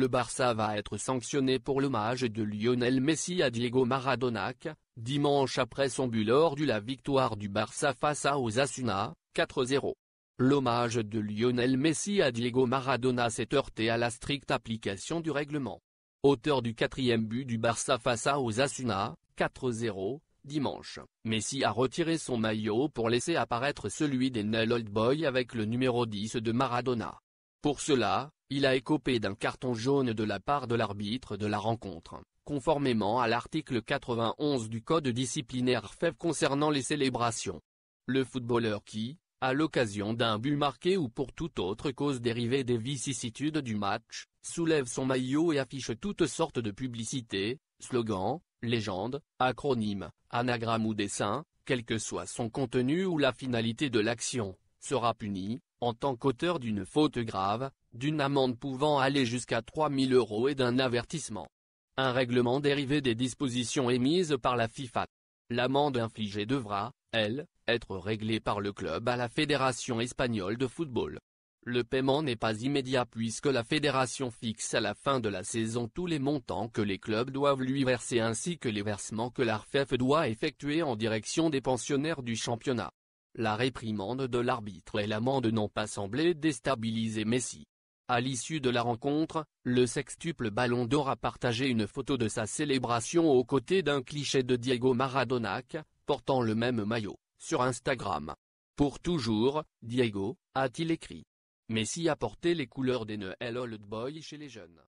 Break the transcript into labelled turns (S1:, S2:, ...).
S1: le Barça va être sanctionné pour l'hommage de Lionel Messi à Diego Maradona, dimanche après son but lors de la victoire du Barça face à Osasuna, 4-0. L'hommage de Lionel Messi à Diego Maradona s'est heurté à la stricte application du règlement. Auteur du quatrième but du Barça face à Osasuna, 4-0, dimanche, Messi a retiré son maillot pour laisser apparaître celui des Nell Old Boy avec le numéro 10 de Maradona. Pour cela, il a écopé d'un carton jaune de la part de l'arbitre de la rencontre, conformément à l'article 91 du Code disciplinaire FEV concernant les célébrations. Le footballeur qui, à l'occasion d'un but marqué ou pour toute autre cause dérivée des vicissitudes du match, soulève son maillot et affiche toutes sortes de publicités, slogans, légendes, acronymes, anagrammes ou dessins, quel que soit son contenu ou la finalité de l'action, sera puni, en tant qu'auteur d'une faute grave, d'une amende pouvant aller jusqu'à 3000 euros et d'un avertissement. Un règlement dérivé des dispositions émises par la FIFA. L'amende infligée devra, elle, être réglée par le club à la Fédération espagnole de football. Le paiement n'est pas immédiat puisque la fédération fixe à la fin de la saison tous les montants que les clubs doivent lui verser ainsi que les versements que l'ARFEF doit effectuer en direction des pensionnaires du championnat. La réprimande de l'arbitre et l'amende n'ont pas semblé déstabiliser Messi. À l'issue de la rencontre, le sextuple Ballon d'Or a partagé une photo de sa célébration aux côtés d'un cliché de Diego Maradona, portant le même maillot, sur Instagram. Pour toujours, Diego, a-t-il écrit. Messi a porté les couleurs des Old boy chez les jeunes,